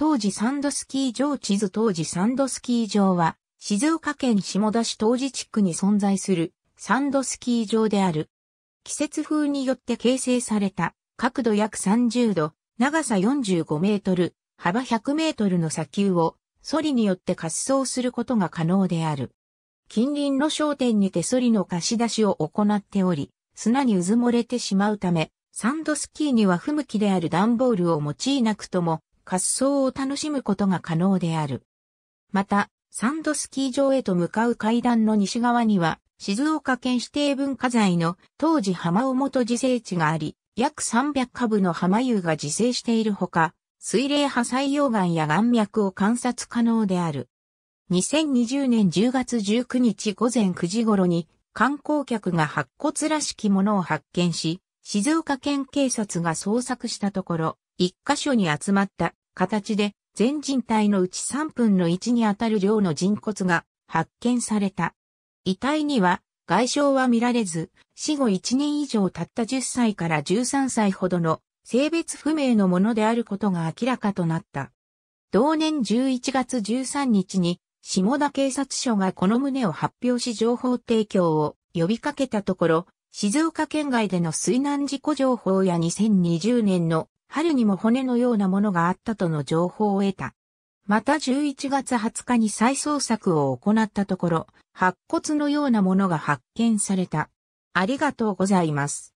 当時サンドスキー場地図当時サンドスキー場は、静岡県下田市当時地区に存在するサンドスキー場である。季節風によって形成された角度約30度、長さ45メートル、幅100メートルの砂丘をソリによって滑走することが可能である。近隣の商店にてソリの貸し出しを行っており、砂にうずもれてしまうため、サンドスキーには不向きである段ボールを用いなくとも滑走を楽しむことが可能である。また、サンドスキー場へと向かう階段の西側には、静岡県指定文化財の当時浜尾元自生地があり、約300株の浜湯が自生しているほか、水冷破砕溶岩や岩脈を観察可能である。2020年10月19日午前9時頃に観光客が白骨らしきものを発見し、静岡県警察が捜索したところ、一箇所に集まった形で全人体のうち3分の1にあたる量の人骨が発見された。遺体には外傷は見られず、死後1年以上たった10歳から13歳ほどの性別不明のものであることが明らかとなった。同年11月13日に下田警察署がこの旨を発表し情報提供を呼びかけたところ、静岡県外での水難事故情報や2020年の春にも骨のようなものがあったとの情報を得た。また11月20日に再捜索を行ったところ、白骨のようなものが発見された。ありがとうございます。